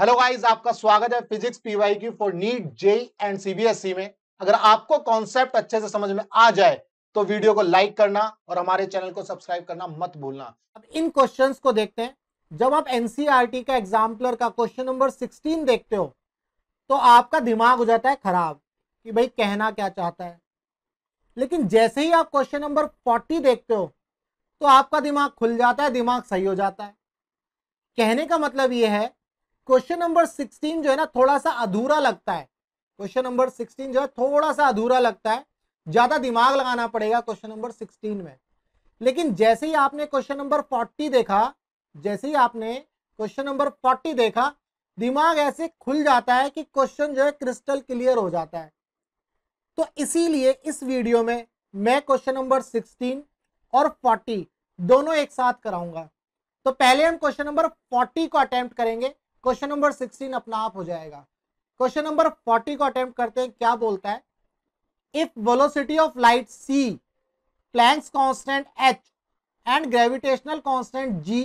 hello guys आपका स्वागत है फिजिक्स पीवाई की for NEET JEE and CBSE में अगर आपको कॉन्सेप्ट अच्छे से समझ में आ जाए तो वीडियो को लाइक करना और हमारे चैनल को सब्सक्राइब करना मत भूलना अब इन क्वेश्चंस को देखते हैं जब आप एनसीईआरटी e का एग्जाम्पलर का क्वेश्चन नंबर सिक्सटीन देखते हो तो आपका दिमाग हो जाता है खराब कि भाई कहना क्या चाहता है लेकिन जैसे ही आप क्वेश्चन नंबर फोर्टी देखते हो तो आपका दिमाग खुल जाता है दिमाग सही हो जाता है कहने का मतलब यह है क्वेश्चन नंबर सिक्सटीन जो है ना थोड़ा सा अधूरा लगता है क्वेश्चन नंबर सिक्सटीन जो है थोड़ा सा अधूरा लगता है ज्यादा दिमाग लगाना पड़ेगा क्वेश्चन नंबर सिक्सटीन में लेकिन जैसे ही आपने क्वेश्चन नंबर फोर्टी देखा जैसे ही आपने क्वेश्चन नंबर फोर्टी देखा दिमाग ऐसे खुल जाता है कि क्वेश्चन जो है क्रिस्टल क्लियर हो जाता है तो इसीलिए इस वीडियो में मैं क्वेश्चन नंबर सिक्सटीन और फोर्टी दोनों एक साथ कराऊंगा तो पहले हम क्वेश्चन नंबर फोर्टी को अटेम्प्ट करेंगे क्वेश्चन नंबर सिक्सटीन अपना आप हो जाएगा क्वेश्चन नंबर फोर्टी को अटेम्प्ट करते हैं क्या बोलता है if velocity of light C Planck's constant H and gravitational constant G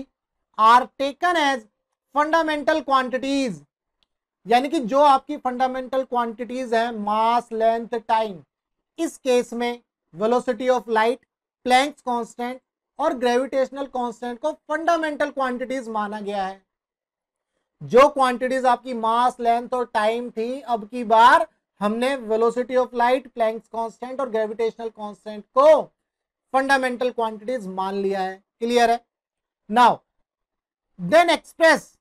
are taken as fundamental quantities यानी कि जो आपकी फंडामेंटल क्वांटिटीज है मास लेंथ टाइम इस केस में velocity of light Planck's constant और ग्रेविटेशनल कांस्टेंट को फंडामेंटल क्वांटिटीज माना गया है जो क्वांटिटीज आपकी मास लेंथ और टाइम थी अब की बार हमने velocity of light Planck constant और ग्रेविटेशनल कांस्टेंट को फंडामेंटल क्वांटिटीज मान लिया है क्लियर है now then express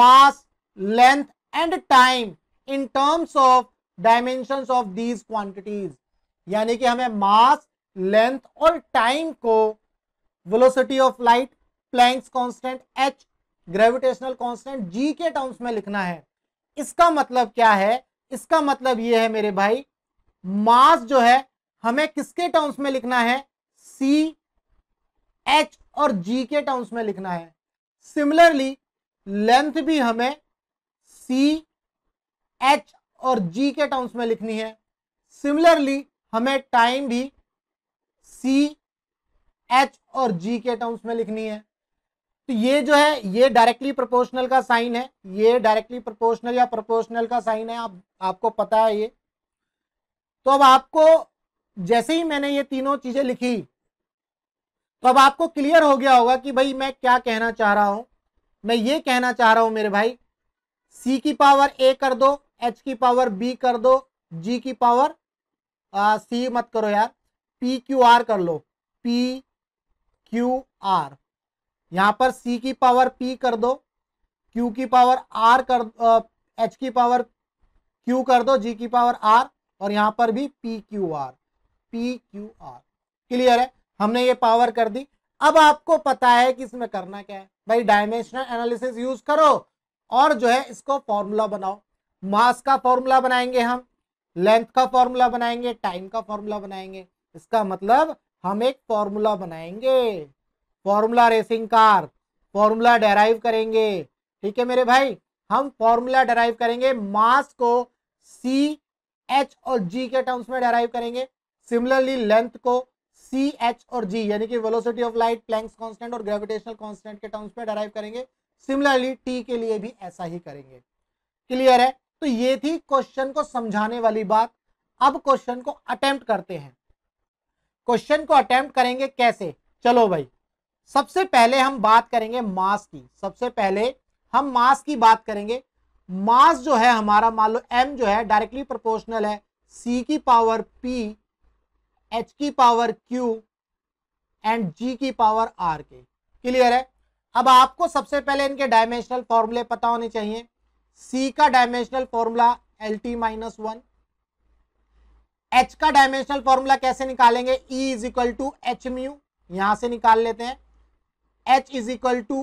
mass length and time in terms of dimension of these quantities यानी कि हमें मास लेंथ और टाइम को velocity of light Planck's constant H gravitational constant G के टर्म्स में लिखना है इसका मतलब क्या है इसका मतलब ये है मेरे भाई मास जो है हमें किसके टर्म्स में लिखना है सी एच और जी के टर्म्स में लिखना है सिमिलरली लेंथ भी हमें सी एच और जी के टर्म्स में लिखनी है सिमिलरली हमें टाइम भी सी एच और जी के टर्म्स में लिखनी है तो ये जो है ये डायरेक्टली प्रोपोर्शनल का साइन है ये डायरेक्टली प्रोपोर्शनल या प्रोपोर्शनल का साइन है आप आपको पता है ये तो अब आपको जैसे ही मैंने ये तीनों चीजें लिखी तो अब आपको क्लियर हो गया होगा कि भाई मैं क्या कहना चाह रहा हूं मैं ये कहना चाह रहा हूं मेरे भाई सी की पावर ए कर दो एच की पावर बी कर दो जी की पावर आ, सी मत करो यार पी क्यू आर कर लो पी क्यू आर यहां पर सी की पावर पी कर दो क्यू की पावर आर कर एच की पावर क्यू कर दो जी की पावर आर और यहां पर भी P Q R P Q R clear है हमने ये पावर कर दी अब आपको पता है कि इसमें करना क्या है भाई डायमेंशनल एनालिसिस यूज करो और जो है इसको फॉर्मूला बनाओ मास का फॉर्मूला बनाएंगे हम लेंथ का फॉर्मूला बनाएंगे टाइम का फॉर्मूला बनाएंगे इसका मतलब हम एक फॉर्मूला बनाएंगे formula racing car formula derive करेंगे ठीक है मेरे भाई हम फॉर्मूला डेराइव करेंगे मास को सी एच और जी के टर्म्स में डेराइव करेंगे सिमिलरली लेंथ को सी एच और जी यानी कि velocity of light Planck's constant और ग्रेविटेशनल कांस्टेंट के टर्म्स में डेराइव करेंगे सिमिलरली टी के लिए भी ऐसा ही करेंगे क्लियर है तो ये थी क्वेश्चन को समझाने वाली बात अब क्वेश्चन को अटेम्प्ट करते हैं क्वेश्चन को अटेम्प्ट करेंगे कैसे चलो भाई सबसे पहले हम बात करेंगे मास की सबसे पहले हम मास की बात करेंगे मास जो है हमारा मान लो एम जो है डायरेक्टली प्रोपोर्शनल है सी की पावर पी एच की पावर क्यू एंड जी की पावर आर के क्लियर है अब आपको सबसे पहले इनके डायमेंशनल फॉर्मूले पता होने चाहिए सी का dimensional formula L T minus one H का डायमेंशनल फॉर्मूला कैसे निकालेंगे E is equal to H mu यहां से निकाल लेते हैं H is equal to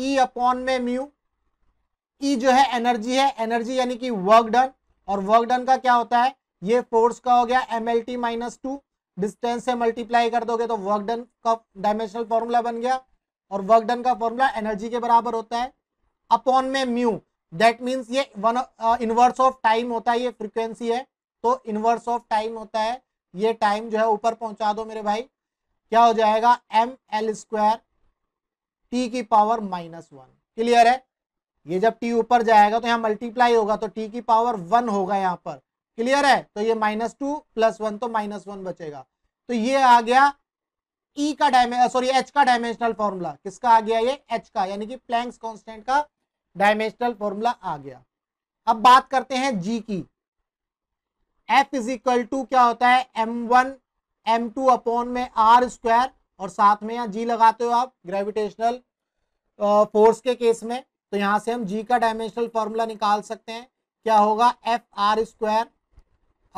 E upon में म्यू ई e जो है एनर्जी है एनर्जी यानी कि वर्क डन और वर्क डन का क्या होता है ये फोर्स का हो गया M L T minus two distance से मल्टीप्लाई कर दोगे तो वर्क डन का डायमेंशनल फॉर्मूला बन गया और वर्क डन का फॉर्मूला एनर्जी के बराबर होता है अपॉन में म्यू दैट मींस ये वन इनवर्स ऑफ टाइम होता है ये फ्रीक्वेंसी है तो इनवर्स ऑफ टाइम होता है ये टाइम जो है ऊपर पहुंचा दो मेरे भाई क्या हो जाएगा एम एल स्क्वायर टी की पावर माइनस वन क्लियर है ये जब टी ऊपर जाएगा तो यहाँ मल्टीप्लाई होगा तो टी की पावर वन होगा यहाँ पर क्लियर है तो ये माइनस टू प्लस वन तो माइनस वन बचेगा तो ये आ गया ई e का डायमें सॉरी एच का डायमेंशनल फॉर्मूला किसका आ गया ये एच का यानी कि प्लैंक्स कॉन्स्टेंट का डायमेंशनल फॉर्मूला आ गया अब बात करते हैं जी की एफ इज इक्वल टू क्या होता है M one M two upon में आर स्क्वायर और साथ में यहाँ जी लगाते हो आप ग्रेविटेशनल फोर्स के केस में तो यहां से हम जी का डायमेंशनल फॉर्मूला निकाल सकते हैं क्या होगा एफ आर स्क्वायर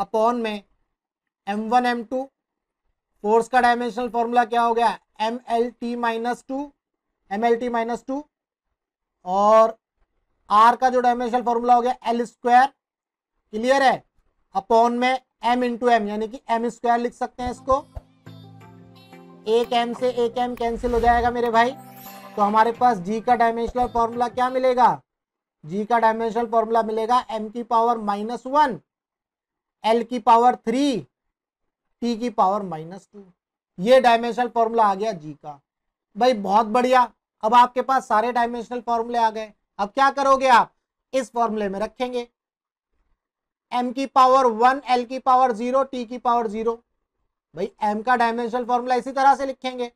अपॉन में M one M two force का डायमेंशनल फॉर्मूला क्या हो गया M L T minus two M L T minus two और आर का जो डायमेंशनल फॉर्मूला हो गया एल स्क्वायर क्लियर है अपॉन में एम इंटू एम यानी कि एम स्क्वायर लिख सकते हैं इसको एक एम से एक एम कैंसिल हो जाएगा मेरे भाई तो हमारे पास जी का डायमेंशनल फॉर्मूला क्या मिलेगा जी का डायमेंशनल फॉर्मूला मिलेगा एम की पावर माइनस वन एल की पावर थ्री टी की पावर माइनस टू ये डायमेंशनल फॉर्मूला आ गया जी का भाई बहुत बढ़िया अब आपके पास सारे डायमेंशनल फॉर्मूले आ गए अब क्या करोगे आप इस फॉर्मूले में रखेंगे एम की पावर वन एल की पावर जीरो टी की पावर जीरो भाई एम का डायमेंशनल फॉर्मूला इसी तरह से लिखेंगे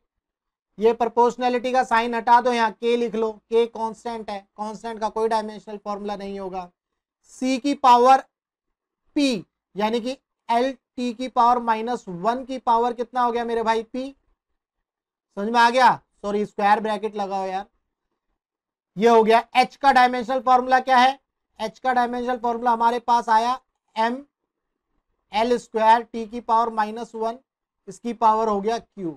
ये प्रपोर्शनैलिटी का साइन हटा दो यहाँ के लिख लो के कांस्टेंट है कांस्टेंट का कोई डायमेंशनल फॉर्मूला नहीं होगा सी की पावर पी यानी कि एल टी की पावर माइनस वन की पावर कितना हो गया मेरे भाई पी समझ में आ गया सॉरी स्क्वायर ब्रैकेट लगाओ यार ये हो गया एच का डायमेंशनल फॉर्मूला क्या है एच का डायमेंशनल फॉर्मूला हमारे पास आया एम एल स्क्वायर टी की पावर माइनस वन इसकी पावर हो गया क्यू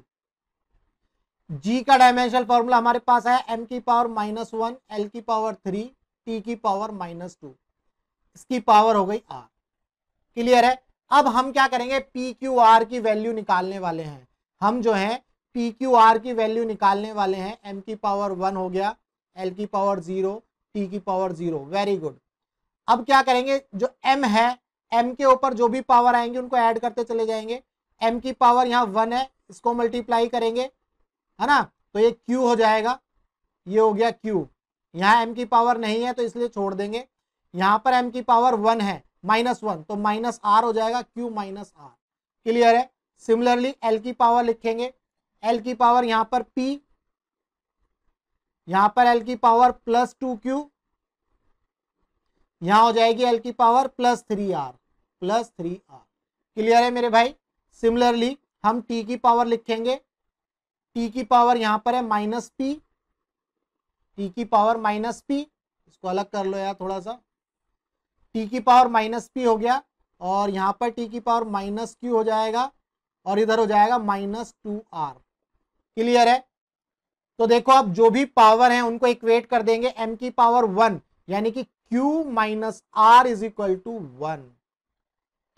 जी का डायमेंशनल फॉर्मूला हमारे पास है एम की पावर माइनस वन एल की पावर थ्री टी की पावर माइनस टू इसकी पावर हो गई आर क्लियर है अब हम क्या करेंगे पी क्यू आर की वैल्यू निकालने वाले हैं हम जो है पी क्यू आर की वैल्यू निकालने वाले हैं एम की पावर वन हो गया एल की पावर जीरो t की पावर जीरो वेरी गुड अब क्या करेंगे जो एम है एम के ऊपर जो भी पावर आएंगे उनको ऐड करते चले जाएंगे एम की पावर यहाँ वन है इसको मल्टीप्लाई करेंगे है ना तो ये क्यू हो जाएगा ये हो गया क्यू यहाँ एम की पावर नहीं है तो इसलिए छोड़ देंगे यहाँ पर एम की पावर वन है माइनस वन तो माइनस आर हो जाएगा क्यू माइनस आर क्लियर है सिमिलरली एल की पावर लिखेंगे एल की पावर यहाँ पर पी यहाँ पर एल की पावर प्लस टू क्यू यहाँ हो जाएगी एल की power plus three R plus three R clear है मेरे भाई सिमिलरली हम टी की पावर लिखेंगे टी की पावर यहां पर है माइनस पी टी की पावर माइनस पी इसको अलग कर लो यार थोड़ा सा t की पावर माइनस पी हो गया और यहां पर टी की पावर माइनस क्यू हो जाएगा और इधर हो जाएगा माइनस टू आर क्लियर है तो देखो आप जो भी पावर है उनको इक्वेट कर देंगे एम की पावर वन यानी कि Q minus R is equal to one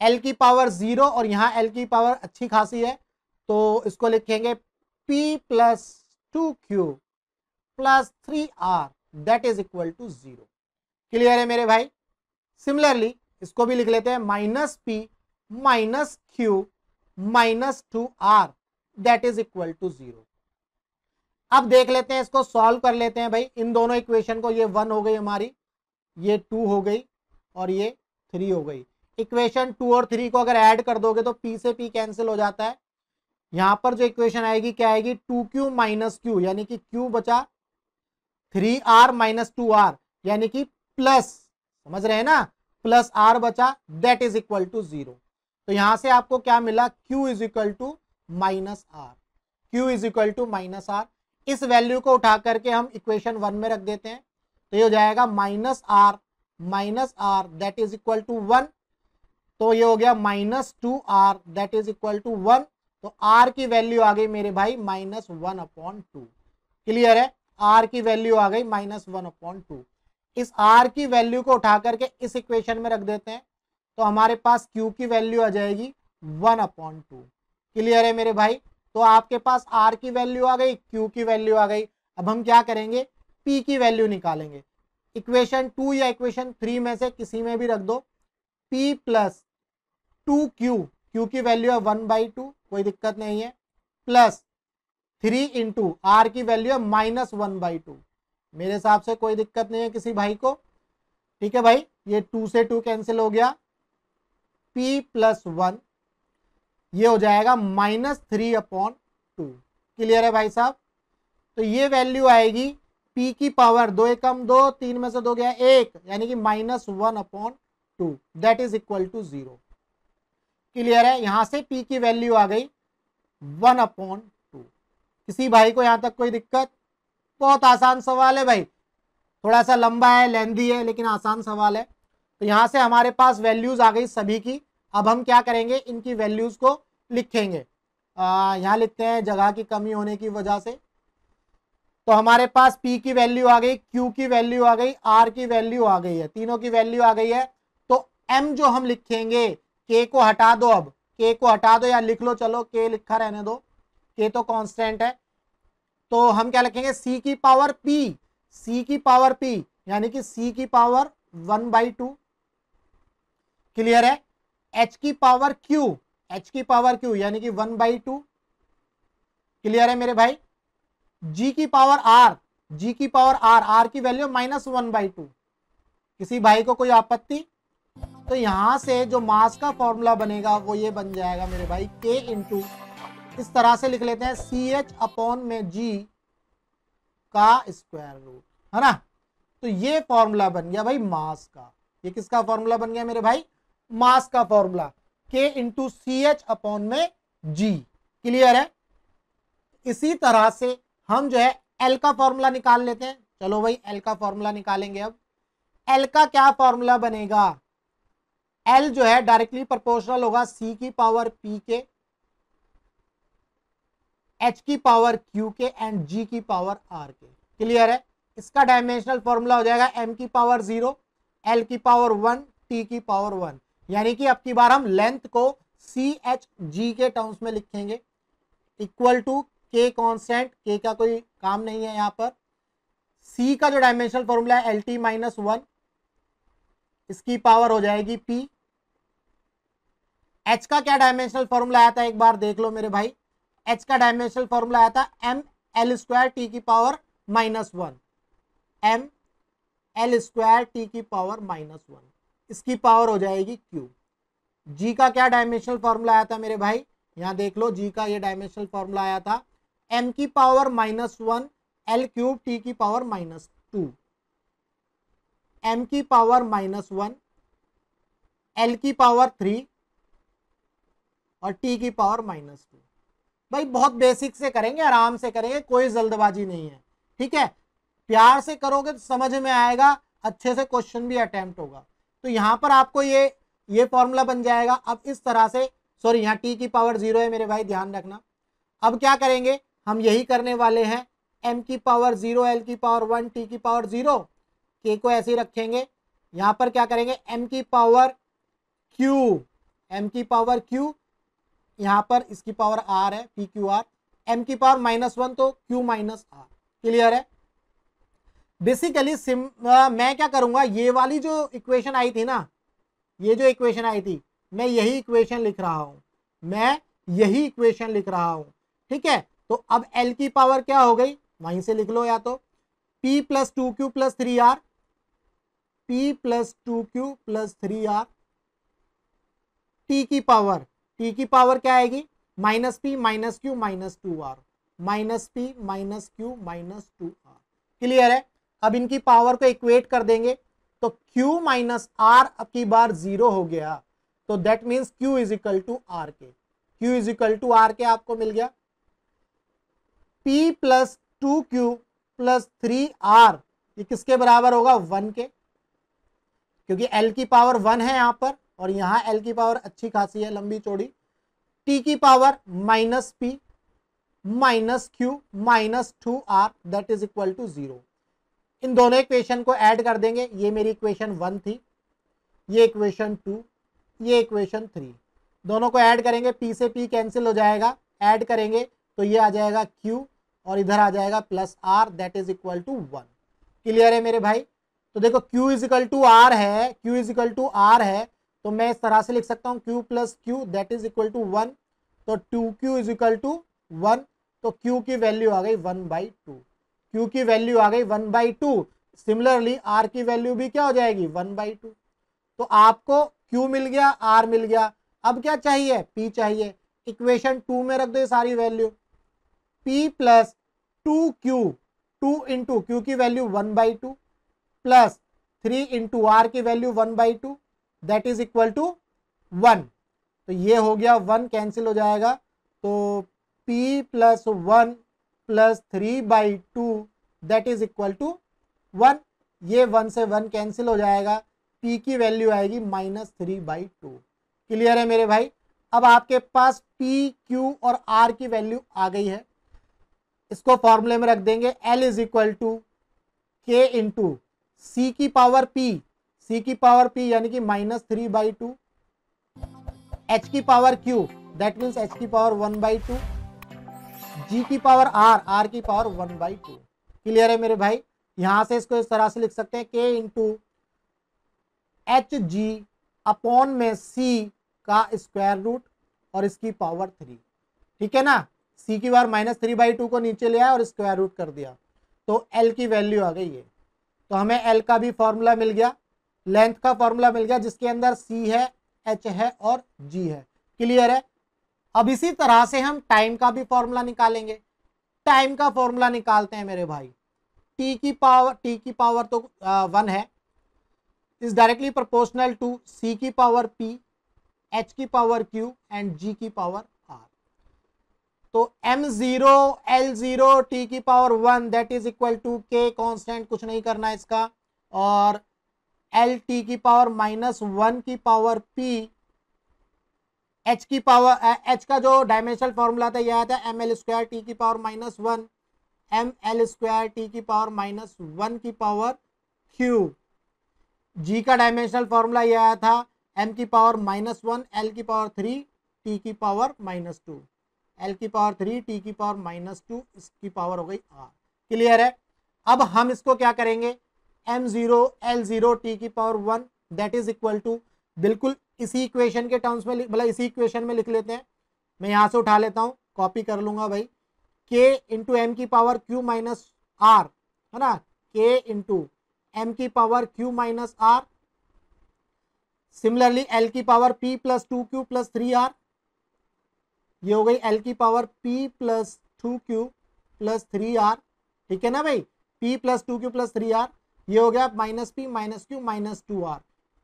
L की पावर जीरो और यहाँ एल की पावर अच्छी खासी है तो इसको लिखेंगे P plus two Q plus three R that is equal to zero clear है मेरे भाई सिमिलरली इसको भी लिख लेते हैं minus P minus Q minus two R that is equal to zero अब देख लेते हैं इसको सॉल्व कर लेते हैं भाई इन दोनों इक्वेशन को ये वन हो गई हमारी ये टू हो गई और ये थ्री हो गई इक्वेशन टू और थ्री को अगर ऐड कर दोगे तो पी से पी कैंसिल हो जाता है यहां पर जो इक्वेशन आएगी क्या आएगी टू क्यू माइनस क्यू यानी कि क्यू बचा three R minus two R यानी कि प्लस समझ रहे हैं ना प्लस आर बचा that is equal to zero तो यहां से आपको क्या मिला Q is equal to minus R Q is equal to minus R इस वैल्यू को उठा करके हम इक्वेशन वन में रख देते हैं तो ये हो जाएगा minus R minus R that is equal to one तो ये हो गया minus two R that is equal to one तो आर की वैल्यू आ गई मेरे भाई minus one upon two clear है आर की वैल्यू आ गई माइनस वन अपॉन टू इस आर की वैल्यू को उठा करके इस इक्वेशन में रख देते हैं तो हमारे पास क्यू की वैल्यू आ जाएगी वन अपॉन टू क्लियर है मेरे भाई तो आपके पास आर की वैल्यू आ गई क्यू की वैल्यू आ गई अब हम क्या करेंगे पी की वैल्यू निकालेंगे इक्वेशन टू या इक्वेशन थ्री में से किसी में भी रख दो P plus two Q Q की वैल्यू है वन बाई टू कोई दिक्कत नहीं है प्लस थ्री इंटू आर की वैल्यू है माइनस वन बाई टू मेरे हिसाब से कोई दिक्कत नहीं है किसी भाई को ठीक है भाई ये टू से टू कैंसिल हो गया पी प्लस वन ये हो जाएगा minus three upon two clear है भाई साहब तो ये वैल्यू आएगी पी की पावर दो एकम दो तीन में से दो गया एक यानी कि minus one upon two that is equal to zero clear है यहां से पी की वैल्यू आ गई वन अपॉन टू किसी भाई को यहां तक कोई दिक्कत बहुत आसान सवाल है भाई थोड़ा सा लंबा है लेंदी है लेकिन आसान सवाल है तो यहां से हमारे पास वैल्यूज आ गई सभी की अब हम क्या करेंगे इनकी वैल्यूज को लिखेंगे यहां लिखते हैं जगह की कमी होने की वजह से तो हमारे पास P की वैल्यू आ गई Q की वैल्यू आ गई R की वैल्यू आ गई है तीनों की वैल्यू आ गई है एम जो हम लिखेंगे के को हटा दो अब के को हटा दो या लिख लो चलो के लिखा रहने दो के तो कांस्टेंट है तो हम क्या लिखेंगे सी की पावर पी सी की पावर पी यानी कि सी की power one by two clear H एच की पावर क्यू एच की पावर क्यू यानी कि वन बाई टू क्लियर है मेरे भाई जी की पावर आर जी की पावर आर आर की value minus one by two किसी भाई को कोई आपत्ति तो यहाँ से जो मास का फॉर्मूला बनेगा वो ये बन जाएगा मेरे भाई के इंटू इस तरह से लिख लेते हैं सी एच अपॉन में जी का स्क्वायर रूट है ना तो ये फॉर्मूला बन गया भाई मास का ये किसका फॉर्मूला बन गया मेरे भाई मास का फॉर्मूला के इंटू सी एच अपॉन में जी क्लियर है इसी तरह से हम जो है एल का फॉर्मूला निकाल लेते हैं चलो भाई एल का फॉर्मूला निकालेंगे अब एल का क्या फॉर्मूला बनेगा एल जो है डायरेक्टली प्रोपोर्शनल होगा सी की पावर पी के एच की पावर क्यू के एंड जी की पावर आर के क्लियर है इसका डायमेंशनल फॉर्मूला हो जाएगा एम की पावर जीरो एल की पावर वन टी की पावर वन यानी कि अब की बार हम लेंथ को सी एच जी के टर्म्स में लिखेंगे इक्वल टू के कॉन्स्टेंट के का कोई काम नहीं है यहां पर सी का जो डायमेंशनल फॉर्मूला है एल टी माइनस वन इसकी पावर हो जाएगी पी एच का क्या डायमेंशनल फॉर्मूला आया था एक बार देख लो मेरे भाई एच का डायमेंशनल फॉर्मूला आया था एम एल स्क्वायर टी की power minus one M L square T की पावर माइनस वन इसकी पावर हो जाएगी क्यू जी का क्या डायमेंशनल फॉर्मूला आया था मेरे भाई यहाँ देख लो जी का ये डायमेंशनल फॉर्मूला आया था एम की power minus one L cube T की पावर माइनस टू एम की पावर माइनस वन एल की पावर थ्री और टी की पावर माइनस टू भाई बहुत बेसिक से करेंगे आराम से करेंगे कोई जल्दबाजी नहीं है ठीक है प्यार से करोगे तो समझ में आएगा अच्छे से क्वेश्चन भी अटैम्प्ट होगा तो यहाँ पर आपको ये ये फॉर्मूला बन जाएगा अब इस तरह से सॉरी यहाँ टी की पावर जीरो है मेरे भाई ध्यान रखना अब क्या करेंगे हम यही करने वाले हैं एम की पावर जीरो एल की पावर वन टी की पावर जीरो के को ऐसे ही रखेंगे यहाँ पर क्या करेंगे एम की पावर क्यू एम की पावर क्यू यहाँ पर इसकी पावर आर है पी क्यू आर एम की पावर माइनस वन तो क्यू माइनस आर क्लियर है बेसिकली सिम uh, मैं क्या करूंगा ये वाली जो इक्वेशन आई थी ना ये जो इक्वेशन आई थी मैं यही इक्वेशन लिख रहा हूं मैं यही इक्वेशन लिख रहा हूं ठीक है तो अब एल की पावर क्या हो गई वहीं से लिख लो या तो P plus two Q plus three R P plus two Q plus three R T की पावर टी की पावर क्या आएगी minus P minus Q minus two R minus P minus Q minus two R clear है अब इनकी power को equate कर देंगे तो q माइनस आर की बार जीरो हो गया तो that means q is equal to R के Q is equal to R के आपको मिल गया p plus two Q plus three R ये किसके बराबर होगा वन के क्योंकि l की पावर वन है यहां पर और यहाँ एल की पावर अच्छी खासी है लंबी चौड़ी टी की power minus P minus Q minus two R that is equal to zero इन दोनों इक्वेशन को ऐड कर देंगे ये मेरी इक्वेशन वन थी ये इक्वेशन टू ये इक्वेशन थ्री दोनों को ऐड करेंगे पी से पी कैंसिल हो जाएगा ऐड करेंगे तो ये आ जाएगा क्यू और इधर आ जाएगा plus R that is equal to one clear है मेरे भाई तो देखो Q is equal to R है Q is equal to R है तो मैं इस तरह से लिख सकता हूँ Q plus Q that is equal to one तो two Q is equal to one तो क्यू की वैल्यू आ गई वन बाई टू क्यू की वैल्यू आ गई one by two similarly R की वैल्यू भी क्या हो जाएगी वन बाई टू तो आपको क्यू मिल गया आर मिल गया अब क्या चाहिए पी चाहिए इक्वेशन टू में रख दो ये सारी value P plus two Q two into Q की value one by two plus three into R की value one by two that is equal to one तो ये हो गया वन कैंसिल हो जाएगा तो P plus one plus three by two that is equal to one ये one से वन कैंसिल हो जाएगा पी की वैल्यू आएगी minus three by two clear है मेरे भाई अब आपके पास पी क्यू और आर की वैल्यू आ गई है इसको फॉर्मूले में रख देंगे L is equal to K into C की पावर पी सी की पावर पी यानी कि minus three by two H की power Q that mean H की power one by two G की पावर आर आर की power one by two clear है मेरे भाई यहां से इसको इस तरह से लिख सकते हैं के इंटू एच जी अपॉन में सी का स्क्वायर रूट और इसकी पावर थ्री ठीक है ना सी की power minus three by two को नीचे लिया और स्क्वायर रूट कर दिया तो एल की वैल्यू आ गई है तो हमें एल का भी फॉर्मूला मिल गया लेंथ का फॉर्मूला मिल गया जिसके अंदर सी है एच है और जी है क्लियर है अब इसी तरह से हम टाइम का भी फॉर्मूला निकालेंगे टाइम का फॉर्मूला निकालते हैं मेरे भाई टी की पावर टी की पावर तो वन है is directly proportional to C की पावर पी एच की पावर क्यू एंड जी की पावर आर तो M zero L zero T की power one that is equal to K constant कुछ नहीं करना इसका और एल टी की पावर माइनस वन की पावर पी एच की पावर एच का जो डायमेंशनल फॉर्मूला था यह आया था एम एल स्क्वायर टी की power minus one M L square T की पावर माइनस वन की पावर क्यू जी का डायमेंशनल फॉर्मूला यह आया था एम की पावर माइनस वन एल की पावर थ्री टी की पावर माइनस टू एल की पावर थ्री टी की पावर माइनस टू इसकी पावर हो गई आर क्लियर है अब हम इसको क्या करेंगे M zero L zero T की power one that is equal to बिल्कुल इसी इक्वेशन के टर्म्स में मतलब इसी इक्वेशन में लिख लेते हैं मैं यहां से उठा लेता हूँ कॉपी कर लूंगा भाई के इंटू एम की पावर क्यू माइनस आर है ना के इंटू एम की power Q minus R similarly L की power P plus two Q plus three R ये हो गई एल की power P plus two Q plus three R ठीक है ना भाई P plus two Q plus three R ये हो गया minus P minus Q minus two R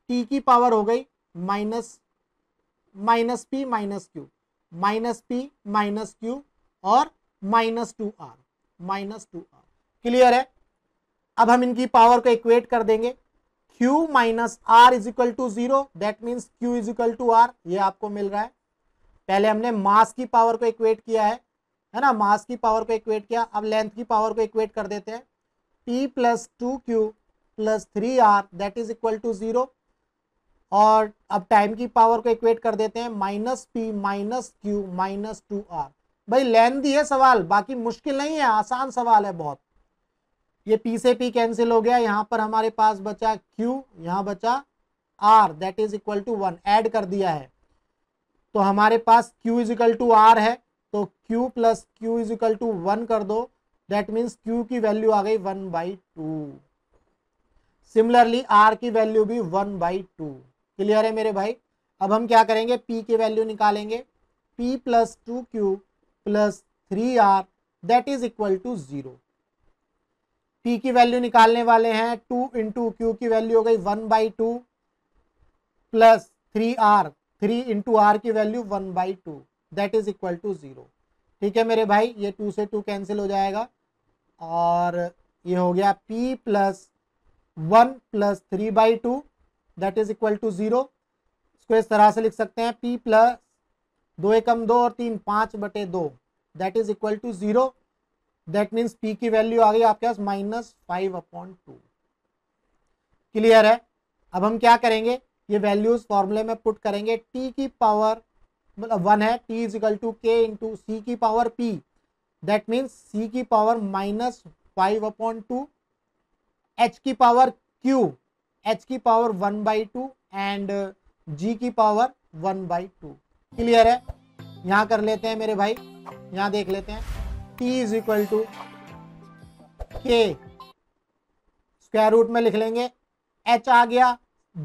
T की पावर हो गई minus minus P minus Q minus P minus Q और minus two R minus two R clear है अब हम इनकी पावर को इक्वेट कर देंगे q minus R is equal to zero that means q is equal to R ये आपको मिल रहा है पहले हमने मास की पावर को इक्वेट किया है है ना मास की पावर को इक्वेट किया अब लेंथ की पावर को इक्वेट कर देते हैं p plus two Q plus three R that is equal to zero और अब टाइम की पावर को इक्वेट कर देते हैं minus P minus Q minus two R भाई लेंदी है सवाल बाकी मुश्किल नहीं है आसान सवाल है बहुत ये पी से पी कैंसिल हो गया यहाँ पर हमारे पास बचा क्यू यहाँ बचा R that is equal to one add कर दिया है तो हमारे पास Q is equal to R है तो Q plus Q is equal to one कर दो दैट मीन्स क्यू की वैल्यू आ गई one by two similarly R की वैल्यू भी वन बाई टू क्लियर है मेरे भाई अब हम क्या करेंगे पी की वैल्यू निकालेंगे P plus two Q plus three R that is equal to zero P की वैल्यू निकालने वाले हैं टू इंटू क्यू की वैल्यू हो गई one by two plus three R three into R की value one by two that is equal to zero ठीक है मेरे भाई ये टू से टू कैंसिल हो जाएगा और ये हो गया p plus one plus three by two that is equal to zero इसको इस तरह से लिख सकते हैं p प्लस दो एकम दो और तीन पाँच बटे दो that is equal to zero that means p की वैल्यू आ गई आपके पास minus five upon two clear है अब हम क्या करेंगे ये वैल्यूज फॉर्मूले में पुट करेंगे t की पावर मतलब वन है t is equal to K into C की power p that means C की power minus five upon two H की पावर क्यू एच की power one by two and G की power one by two clear है यहां कर लेते हैं मेरे भाई यहां देख लेते हैं T is equal to K square root में लिख लेंगे एच आ गया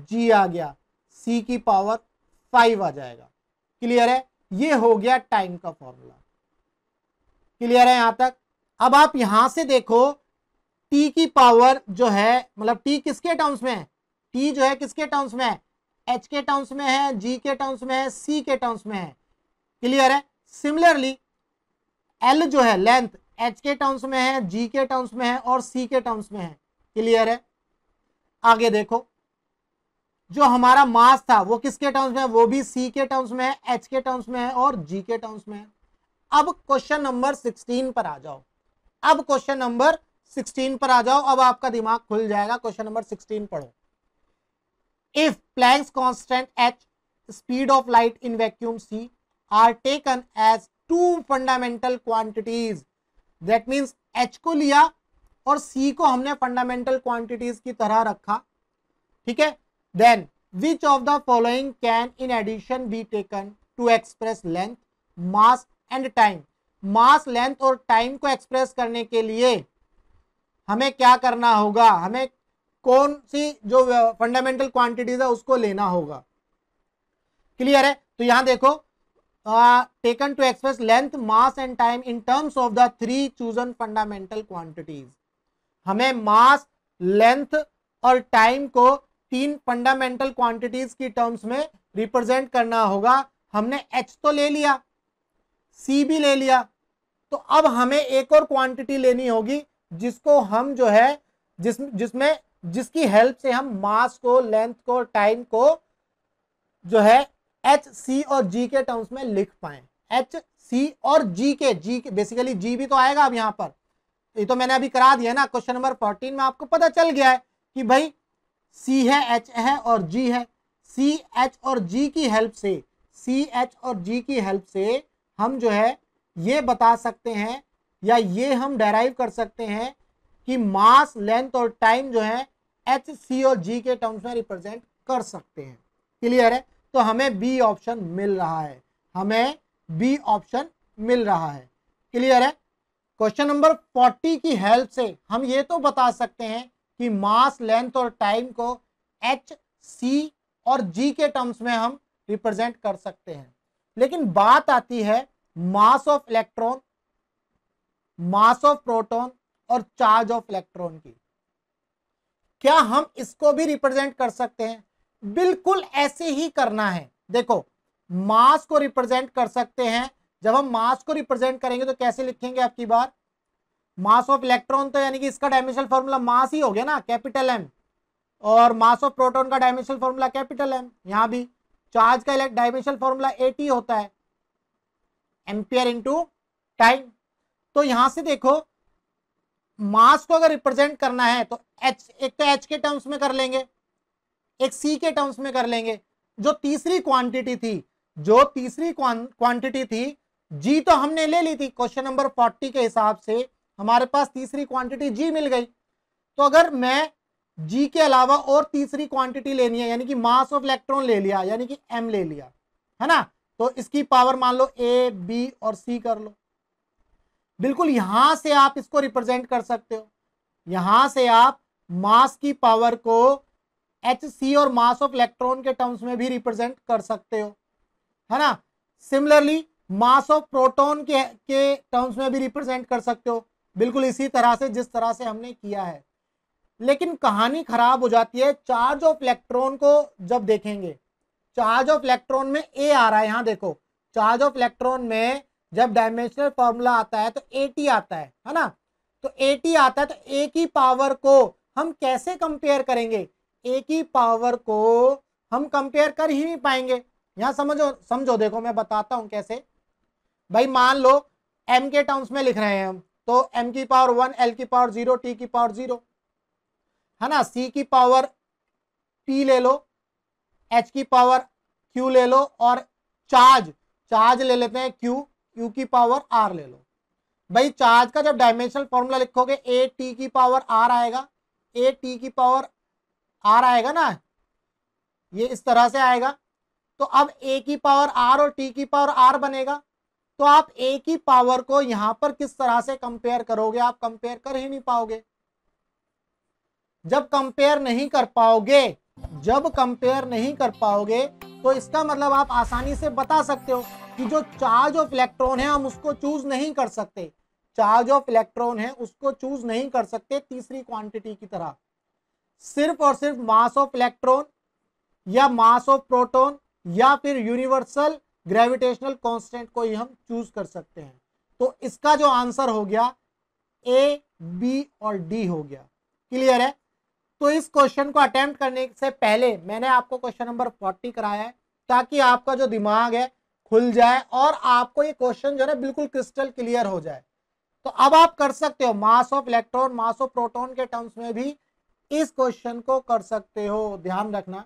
जी आ गया सी की पावर फाइव आ जाएगा क्लियर है ये हो गया टाइम का फॉर्मूला क्लियर है यहां तक अब आप यहां से देखो टी की पावर जो है मतलब टी किसके टर्म्स में है टी जो है किसके टर्म्स में है एच के टर्म्स में है जी के टर्म्स में है सी के टर्म्स में है क्लियर है सिमिलरली एल जो है लेंथ एच के टर्म्स में है जी के टर्म्स में है और सी के टर्म्स में है क्लियर है आगे देखो जो हमारा मास था वो किसके टर्म्स में है वो भी सी के टर्म्स में है एच के टर्म्स में है और जी के टर्म्स में है अब क्वेश्चन नंबर 16 पर आ जाओ अब क्वेश्चन नंबर 16 पर आ जाओ अब आपका दिमाग खुल जाएगा क्वेश्चन नंबर 16 पढ़ो if Planck's constant H speed of light in vacuum C are taken as two fundamental quantities that means H को लिया और सी को हमने फंडामेंटल क्वांटिटीज की तरह रखा ठीक है then which of the following can in addition be taken to express length mass and time mass length और टाइम को एक्सप्रेस करने के लिए हमें क्या करना होगा हमें कौन सी जो फंडामेंटल क्वांटिटीज है उसको लेना होगा क्लियर है तो यहां देखो taken to express length mass and time in terms of the three chosen fundamental quantities हमें मास लेंथ और टाइम को तीन फंडामेंटल क्वांटिटीज की टर्म्स में रिप्रेजेंट करना होगा हमने एच तो ले लिया सी भी ले लिया तो अब हमें एक और क्वांटिटी लेनी होगी जिसको हम जो है जिस जिसमें जिसकी हेल्प से हम मास को लेंथ को टाइम को जो है एच सी और जी के टर्म्स में लिख पाए एच सी और जी के जी के बेसिकली जी भी तो आएगा अब यहां पर ये तो मैंने अभी करा दिया ना क्वेश्चन नंबर फोर्टीन में आपको पता चल गया है कि भाई सी है एच है और जी है सी एच और जी की हेल्प से सी एच और जी की हेल्प से हम जो है ये बता सकते हैं या ये हम डेराइव कर सकते हैं कि मास लेंथ और टाइम जो है एच सी और जी के टर्म्स में रिप्रेजेंट कर सकते हैं क्लियर है तो हमें बी ऑप्शन मिल रहा है हमें बी ऑप्शन मिल रहा है क्लियर है क्वेश्चन नंबर फोर्टी की हेल्प से हम ये तो बता सकते हैं कि मास लेंथ और टाइम को एच सी और जी के टर्म्स में हम रिप्रेजेंट कर सकते हैं लेकिन बात आती है mass of electron mass of proton और चार्ज ऑफ इलेक्ट्रॉन की क्या हम इसको भी रिप्रेजेंट कर सकते हैं बिल्कुल ऐसे ही करना है देखो मास को रिप्रेजेंट कर सकते हैं जब हम मास को रिप्रेजेंट करेंगे तो कैसे लिखेंगे आपकी बार मास ऑफ इलेक्ट्रॉन तो यानी कि इसका डायमेंशनल फॉर्मूला मास ही हो गया ना कैपिटल एम और मास ऑफ प्रोटॉन का डायमेंशनल फॉर्मूला कैपिटल एम यहां भी चार्ज का डायमेंशनल फॉर्मूला ए टी होता है एम्पियर इंटू टाइम तो यहां से देखो मास को अगर रिप्रेजेंट करना है तो एच एक तो एच के टर्म्स में कर लेंगे एक सी के टर्म्स में कर लेंगे जो तीसरी क्वांटिटी थी जो तीसरी क्वांटिटी थी जी तो हमने ले ली थी क्वेश्चन नंबर फोर्टी के हिसाब से हमारे पास तीसरी क्वांटिटी जी मिल गई तो अगर मैं जी के अलावा और तीसरी क्वांटिटी लेनी है यानी कि मास ऑफ इलेक्ट्रॉन ले लिया यानी कि एम ले लिया है ना तो इसकी पावर मान लो ए बी और सी कर लो बिल्कुल यहां से आप इसको रिप्रेजेंट कर सकते हो यहां से आप मास की पावर को एच सी और मास ऑफ इलेक्ट्रॉन के टर्म्स में भी रिप्रेजेंट कर सकते हो है ना सिमिलरली मास ऑफ प्रोटोन के टर्म्स में भी रिप्रेजेंट कर सकते हो बिल्कुल इसी तरह से जिस तरह से हमने किया है लेकिन कहानी खराब हो जाती है चार्ज ऑफ इलेक्ट्रॉन को जब देखेंगे चार्ज ऑफ इलेक्ट्रॉन में ए आ रहा है यहाँ देखो चार्ज ऑफ इलेक्ट्रॉन में जब डायमेंशनल फॉर्मूला आता है तो टी आता है है ना तो टी आता है तो ए की पावर को हम कैसे कंपेयर करेंगे ए की पावर को हम कंपेयर कर ही नहीं पाएंगे यहां समझो समझो देखो मैं बताता हूँ कैसे भाई मान लो एम के टर्म्स में लिख रहे हैं हम तो एम की पावर वन एल की पावर जीरो टी की पावर जीरो है ना सी की पावर पी ले लो एच की पावर क्यू ले लो और चार्ज चार्ज ले लेते हैं क्यू क्यू की पावर आर ले लो भाई चार्ज का जब डायमेंशनल फॉर्मूला लिखोगे ए टी की पावर आर आएगा ए टी की पावर आर आएगा ना ये इस तरह से आएगा तो अब ए की पावर आर और टी की पावर आर बनेगा तो आप ए की पावर को यहाँ पर किस तरह से कंपेयर करोगे आप कंपेयर कर ही नहीं पाओगे जब कंपेयर नहीं कर पाओगे जब कंपेयर नहीं कर पाओगे तो इसका मतलब आप आसानी से बता सकते हो कि जो चार्ज ऑफ इलेक्ट्रॉन है हम उसको चूज नहीं कर सकते चार्ज ऑफ इलेक्ट्रॉन है उसको चूज नहीं कर सकते तीसरी क्वांटिटी की तरह सिर्फ और सिर्फ मास ऑफ इलेक्ट्रॉन या मास ऑफ प्रोटोन या फिर यूनिवर्सल ग्रेविटेशनल कॉन्स्टेंट को ही हम चूज कर सकते हैं तो इसका जो आंसर हो गया ए बी और डी हो गया क्लियर है तो इस क्वेश्चन को अटेम्प्ट करने से पहले मैंने आपको क्वेश्चन नंबर फोर्टी कराया है ताकि आपका जो दिमाग है खुल जाए और आपको ये क्वेश्चन जो है ना बिल्कुल क्रिस्टल क्लियर हो जाए तो अब आप कर सकते हो mass of electron mass of proton के टर्म्स में भी इस क्वेश्चन को कर सकते हो ध्यान रखना